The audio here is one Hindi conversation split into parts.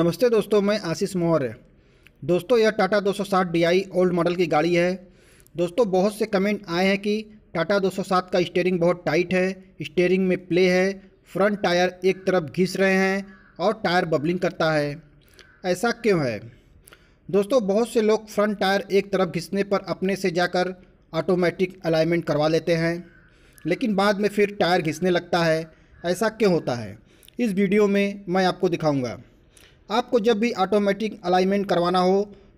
नमस्ते दोस्तों मैं आशीष मौर्य दोस्तों यह टाटा 260 सौ ओल्ड मॉडल की गाड़ी है दोस्तों बहुत से कमेंट आए हैं कि टाटा 207 का स्टेयरिंग बहुत टाइट है स्टेयरिंग में प्ले है फ्रंट टायर एक तरफ घिस रहे हैं और टायर बबलिंग करता है ऐसा क्यों है दोस्तों बहुत से लोग फ्रंट टायर एक तरफ घिसने पर अपने से जाकर ऑटोमेटिक अलाइनमेंट करवा लेते हैं लेकिन बाद में फिर टायर घिसने लगता है ऐसा क्यों होता है इस वीडियो में मैं आपको दिखाऊंगा आपको जब भी ऑटोमेटिक अलाइनमेंट करवाना हो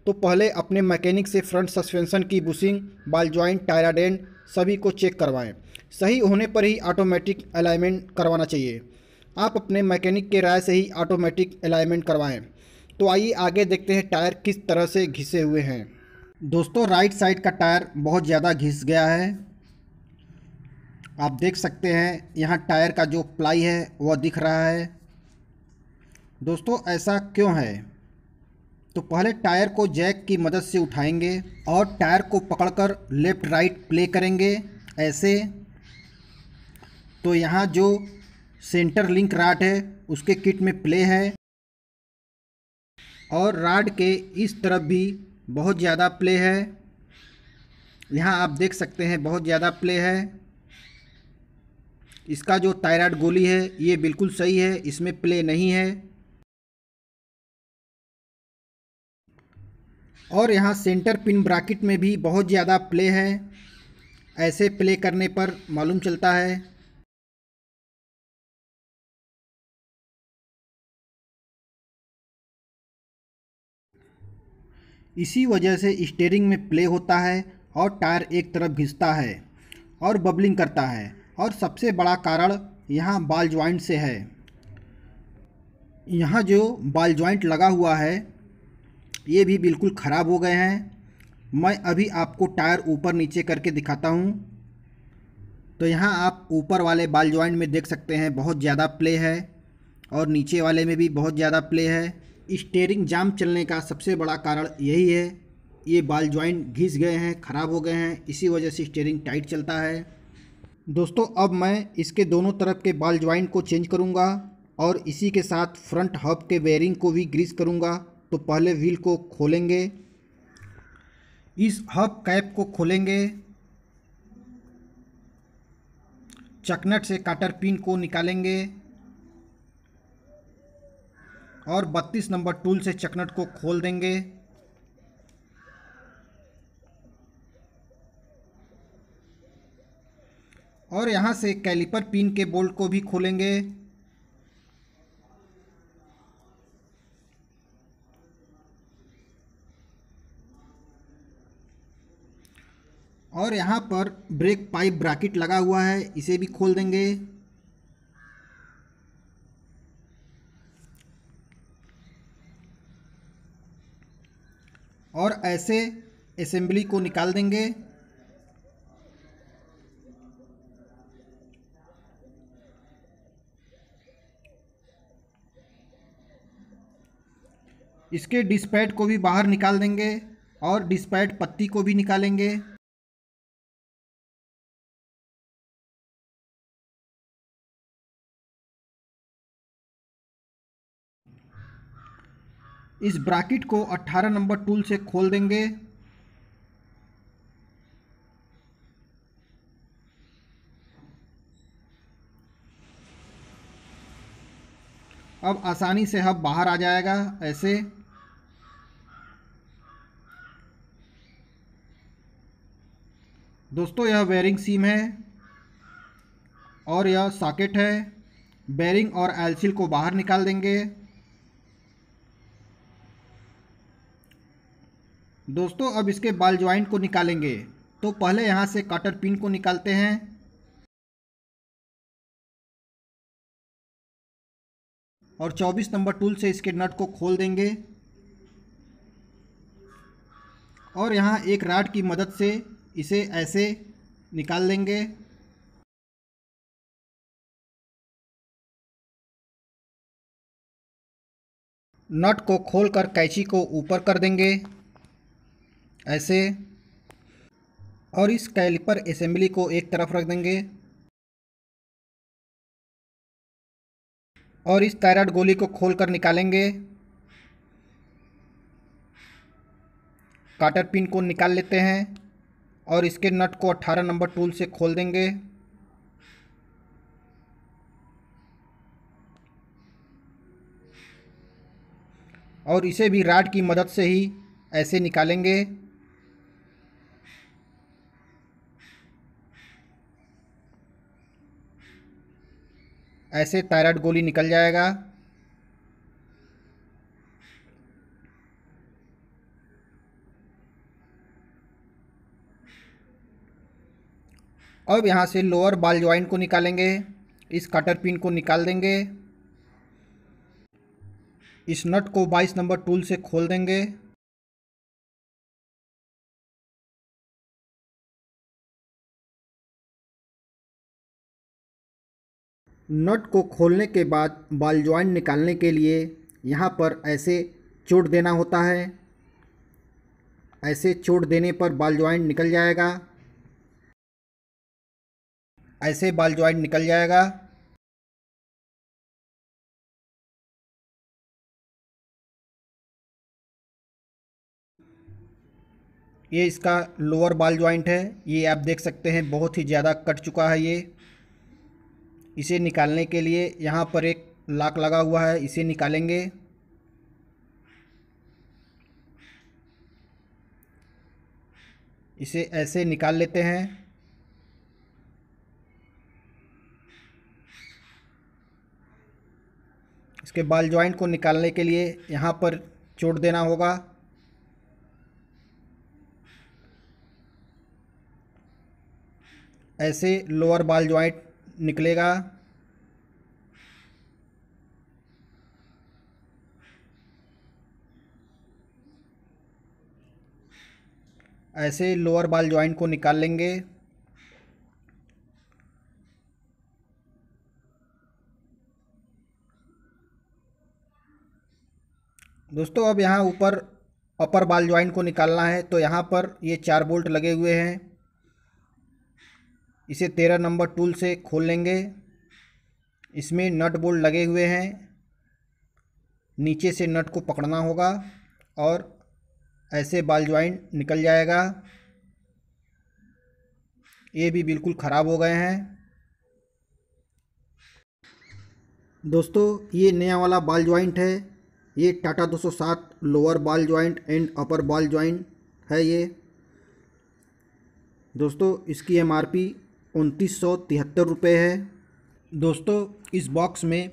तो पहले अपने मैकेनिक से फ्रंट सस्पेंशन की बुशिंग बाल ज्वाइंट टायराडेंट सभी को चेक करवाएं सही होने पर ही ऑटोमेटिक अलाइनमेंट करवाना चाहिए आप अपने मैकेनिक के राय से ही ऑटोमेटिक अलाइनमेंट करवाएं तो आइए आगे देखते हैं टायर किस तरह से घिसे हुए हैं दोस्तों राइट साइड का टायर बहुत ज़्यादा घिस गया है आप देख सकते हैं यहाँ टायर का जो प्लाई है वह दिख रहा है दोस्तों ऐसा क्यों है तो पहले टायर को जैक की मदद से उठाएंगे और टायर को पकड़कर लेफ़्ट राइट प्ले करेंगे ऐसे तो यहाँ जो सेंटर लिंक राड है उसके किट में प्ले है और राड के इस तरफ भी बहुत ज़्यादा प्ले है यहाँ आप देख सकते हैं बहुत ज़्यादा प्ले है इसका जो टायराइड गोली है ये बिल्कुल सही है इसमें प्ले नहीं है और यहाँ सेंटर पिन ब्राकेट में भी बहुत ज़्यादा प्ले है ऐसे प्ले करने पर मालूम चलता है इसी वजह से स्टेयरिंग में प्ले होता है और टायर एक तरफ घिसता है और बबलिंग करता है और सबसे बड़ा कारण यहाँ बाल ज्वाइंट से है यहाँ जो बाल ज्वाइंट लगा हुआ है ये भी बिल्कुल ख़राब हो गए हैं मैं अभी आपको टायर ऊपर नीचे करके दिखाता हूँ तो यहाँ आप ऊपर वाले बाल जॉइंट में देख सकते हैं बहुत ज़्यादा प्ले है और नीचे वाले में भी बहुत ज़्यादा प्ले है स्टेयरिंग जाम चलने का सबसे बड़ा कारण यही है ये बाल जॉइंट घिस गए हैं ख़राब हो गए हैं इसी वजह से स्टेयरिंग टाइट चलता है दोस्तों अब मैं इसके दोनों तरफ के बाल ज्वाइंट को चेंज करूँगा और इसी के साथ फ्रंट हब के बेयरिंग को भी ग्रीस करूँगा तो पहले व्हील को खोलेंगे इस हब कैप को खोलेंगे चकनट से काटर पिन को निकालेंगे और 32 नंबर टूल से चकनट को खोल देंगे और यहां से कैलिपर पिन के बोल्ट को भी खोलेंगे और यहाँ पर ब्रेक पाइप ब्राकेट लगा हुआ है इसे भी खोल देंगे और ऐसे असेंबली को निकाल देंगे इसके डिस्पैट को भी बाहर निकाल देंगे और डिस्पैट पत्ती को भी निकालेंगे इस ब्राकेट को 18 नंबर टूल से खोल देंगे अब आसानी से हब बाहर आ जाएगा ऐसे दोस्तों यह वेयरिंग सीम है और यह सॉकेट है बेरिंग और एलसील को बाहर निकाल देंगे दोस्तों अब इसके बाल ज्वाइंट को निकालेंगे तो पहले यहाँ से कटर पिन को निकालते हैं और 24 नंबर टूल से इसके नट को खोल देंगे और यहाँ एक राड की मदद से इसे ऐसे निकाल लेंगे नट को खोलकर कैंची को ऊपर कर देंगे ऐसे और इस कैलिपर असेंबली को एक तरफ रख देंगे और इस थायराइड गोली को खोलकर निकालेंगे काटर पिन को निकाल लेते हैं और इसके नट को 18 नंबर टूल से खोल देंगे और इसे भी राड की मदद से ही ऐसे निकालेंगे ऐसे थायराइड गोली निकल जाएगा अब यहाँ से लोअर बाल ज्वाइंट को निकालेंगे इस कटर पिन को निकाल देंगे इस नट को 22 नंबर टूल से खोल देंगे नट को खोलने के बाद बाल ज्वाइंट निकालने के लिए यहाँ पर ऐसे चोट देना होता है ऐसे चोट देने पर बाल ज्वाइंट निकल जाएगा ऐसे बाल ज्वाइंट निकल जाएगा ये इसका लोअर बाल ज्वाइंट है ये आप देख सकते हैं बहुत ही ज़्यादा कट चुका है ये इसे निकालने के लिए यहाँ पर एक लाक लगा हुआ है इसे निकालेंगे इसे ऐसे निकाल लेते हैं इसके बाल जॉइंट को निकालने के लिए यहाँ पर चोट देना होगा ऐसे लोअर बाल जॉइंट निकलेगा ऐसे लोअर बाल जॉइंट को निकाल लेंगे दोस्तों अब यहाँ ऊपर अपर बाल जॉइंट को निकालना है तो यहाँ पर ये चार बोल्ट लगे हुए हैं इसे तेरह नंबर टूल से खोल लेंगे इसमें नट बोल्ट लगे हुए हैं नीचे से नट को पकड़ना होगा और ऐसे बाल ज्वाइंट निकल जाएगा ये भी बिल्कुल ख़राब हो गए हैं दोस्तों ये नया वाला बाल ज्वाइंट है ये Tata 207 lower ball joint and upper ball joint है ये दोस्तों इसकी एमआरपी उनतीस सौ तिहत्तर रुपये है दोस्तों इस बॉक्स में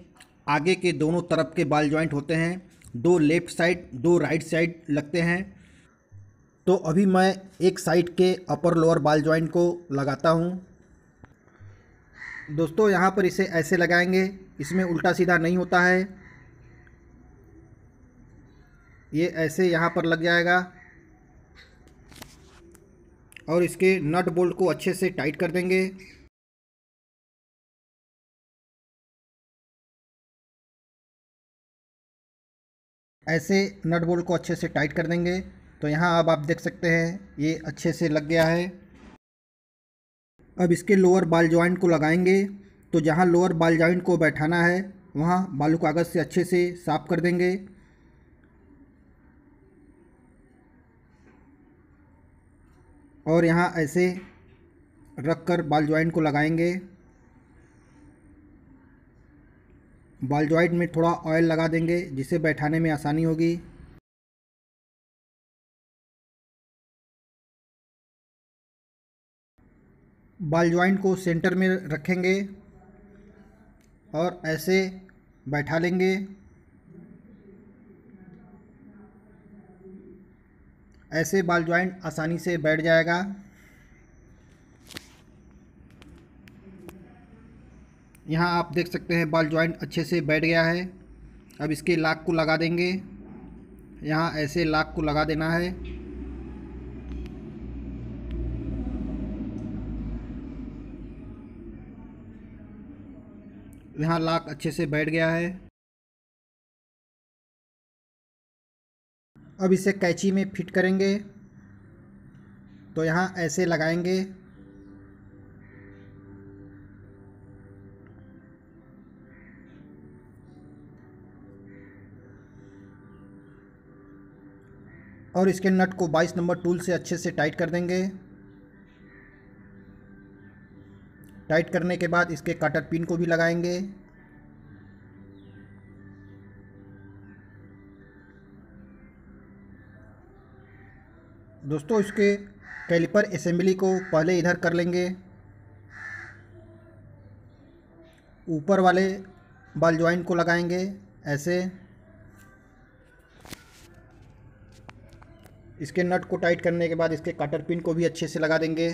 आगे के दोनों तरफ के बाल जॉइंट होते हैं दो लेफ़्ट साइड दो राइट साइड लगते हैं तो अभी मैं एक साइड के अपर लोअर बाल जॉइंट को लगाता हूँ दोस्तों यहाँ पर इसे ऐसे लगाएंगे इसमें उल्टा सीधा नहीं होता है ये ऐसे यहाँ पर लग जाएगा और इसके नट बोल्ट को अच्छे से टाइट कर देंगे ऐसे नट बोल्ट को अच्छे से टाइट कर देंगे तो यहाँ अब आप देख सकते हैं ये अच्छे से लग गया है अब इसके लोअर बाल जॉइंट को लगाएंगे तो जहाँ लोअर बाल जॉइंट को बैठाना है वहाँ बालू कागज़ से अच्छे से साफ कर देंगे और यहाँ ऐसे रख कर बाल ज्वाइंट को लगाएंगे बाल ज्वाइंट में थोड़ा ऑयल लगा देंगे जिसे बैठाने में आसानी होगी बाल ज्वाइंट को सेंटर में रखेंगे और ऐसे बैठा लेंगे ऐसे बाल ज्वाइंट आसानी से बैठ जाएगा यहाँ आप देख सकते हैं बाल ज्वाइंट अच्छे से बैठ गया है अब इसके लाक को लगा देंगे यहाँ ऐसे लाक को लगा देना है यहाँ लाक अच्छे से बैठ गया है अब इसे कैची में फिट करेंगे तो यहाँ ऐसे लगाएंगे और इसके नट को 22 नंबर टूल से अच्छे से टाइट कर देंगे टाइट करने के बाद इसके कटर पिन को भी लगाएंगे दोस्तों इसके कैलिपर असेंबली को पहले इधर कर लेंगे ऊपर वाले बाल ज्वाइंट को लगाएंगे ऐसे इसके नट को टाइट करने के बाद इसके कटर पिन को भी अच्छे से लगा देंगे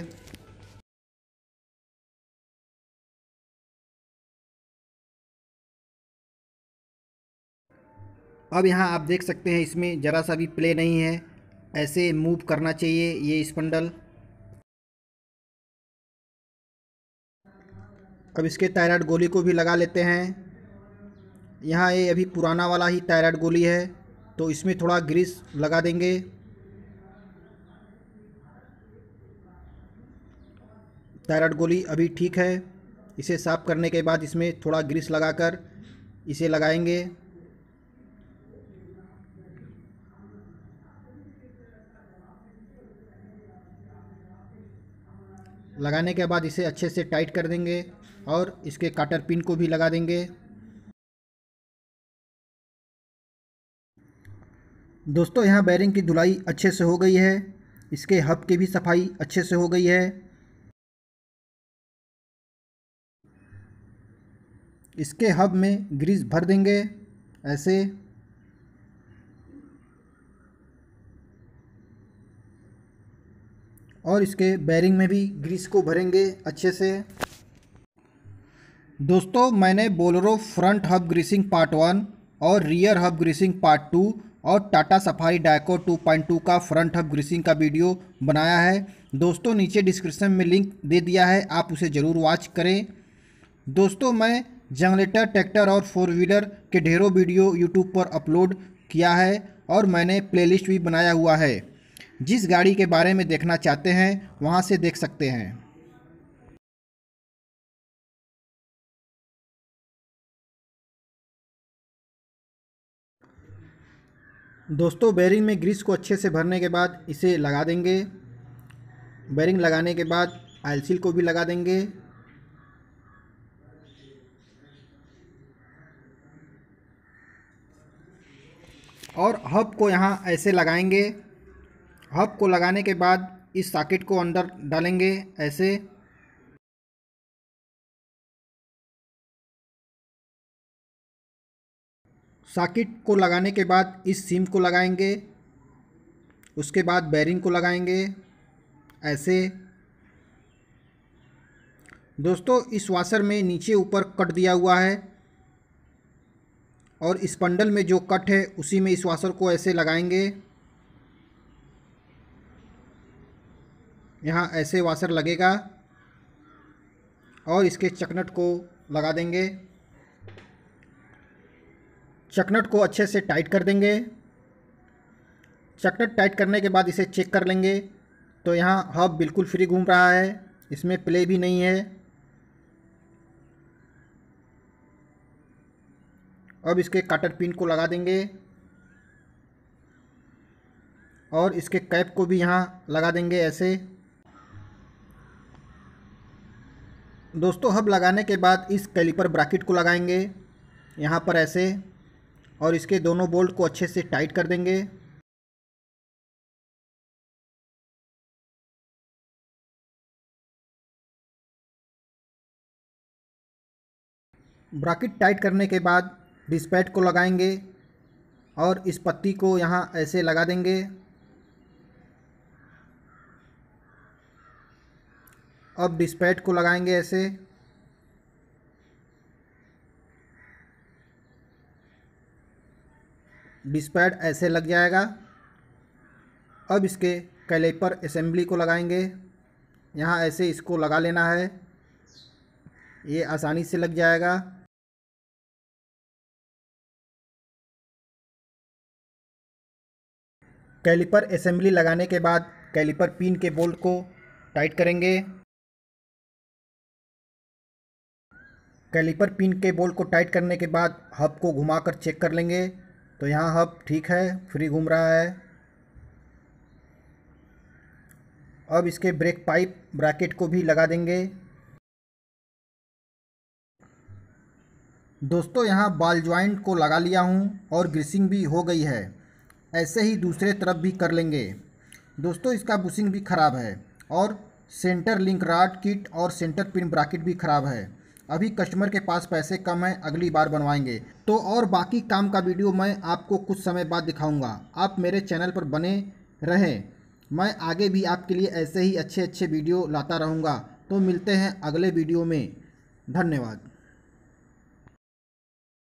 अब यहाँ आप देख सकते हैं इसमें ज़रा सा भी प्ले नहीं है ऐसे मूव करना चाहिए ये स्पंडल अब इसके टायराइड गोली को भी लगा लेते हैं यहाँ ये अभी पुराना वाला ही टायराइड गोली है तो इसमें थोड़ा ग्रीस लगा देंगे टायराइड गोली अभी ठीक है इसे साफ़ करने के बाद इसमें थोड़ा ग्रीस लगाकर इसे लगाएंगे लगाने के बाद इसे अच्छे से टाइट कर देंगे और इसके काटर पिन को भी लगा देंगे दोस्तों यहाँ बैरिंग की धुलाई अच्छे से हो गई है इसके हब की भी सफाई अच्छे से हो गई है इसके हब में ग्रीस भर देंगे ऐसे और इसके बैरिंग में भी ग्रीस को भरेंगे अच्छे से दोस्तों मैंने Bolero front hub greasing part one और rear hub greasing part two और टाटा सफारी डायको 2.2 का फ्रंट हब ग्रीसिंग का वीडियो बनाया है दोस्तों नीचे डिस्क्रिप्शन में लिंक दे दिया है आप उसे ज़रूर वॉच करें दोस्तों मैं जनरेटर ट्रैक्टर और फोर व्हीलर के ढेरों वीडियो यूट्यूब पर अपलोड किया है और मैंने प्लेलिस्ट भी बनाया हुआ है जिस गाड़ी के बारे में देखना चाहते हैं वहाँ से देख सकते हैं दोस्तों बैरिंग में ग्रीस को अच्छे से भरने के बाद इसे लगा देंगे बैरिंग लगाने के बाद आयलसील को भी लगा देंगे और हब को यहाँ ऐसे लगाएंगे हब को लगाने के बाद इस सॉकेट को अंदर डालेंगे ऐसे सॉकेट को लगाने के बाद इस सिम को लगाएंगे उसके बाद बैरिंग को लगाएंगे ऐसे दोस्तों इस वाशर में नीचे ऊपर कट दिया हुआ है और पंडल में जो कट है उसी में इस वाशर को ऐसे लगाएंगे यहाँ ऐसे वाशर लगेगा और इसके चकनट को लगा देंगे चकनट को अच्छे से टाइट कर देंगे चकनट टाइट करने के बाद इसे चेक कर लेंगे तो यहाँ हब बिल्कुल फ्री घूम रहा है इसमें प्ले भी नहीं है अब इसके कटर पिन को लगा देंगे और इसके कैप को भी यहाँ लगा देंगे ऐसे दोस्तों हब लगाने के बाद इस कैलिपर ब्राकेट को लगाएंगे यहाँ पर ऐसे और इसके दोनों बोल्ट को अच्छे से टाइट कर देंगे ब्राकेट टाइट करने के बाद डिस्पैट को लगाएंगे और इस पत्ती को यहाँ ऐसे लगा देंगे अब डिस्पैट को लगाएंगे ऐसे डिस्पैट ऐसे लग जाएगा अब इसके कैलेपर असेंबली को लगाएंगे यहाँ ऐसे इसको लगा लेना है ये आसानी से लग जाएगा कैलिपर असेंबली लगाने के बाद कैलिपर पिन के बोल्ट को टाइट करेंगे कैलिपर पिन के बोल्ट को टाइट करने के बाद हब को घुमाकर चेक कर लेंगे तो यहाँ हब ठीक है फ्री घूम रहा है अब इसके ब्रेक पाइप ब्रैकेट को भी लगा देंगे दोस्तों यहाँ बाल ज्वाइंट को लगा लिया हूँ और ग्रीसिंग भी हो गई है ऐसे ही दूसरे तरफ भी कर लेंगे दोस्तों इसका बुशिंग भी ख़राब है और सेंटर लिंक राड किट और सेंटर पिन ब्राकेट भी ख़राब है अभी कस्टमर के पास पैसे कम हैं अगली बार बनवाएंगे तो और बाकी काम का वीडियो मैं आपको कुछ समय बाद दिखाऊंगा आप मेरे चैनल पर बने रहें मैं आगे भी आपके लिए ऐसे ही अच्छे अच्छे वीडियो लाता रहूँगा तो मिलते हैं अगले वीडियो में धन्यवाद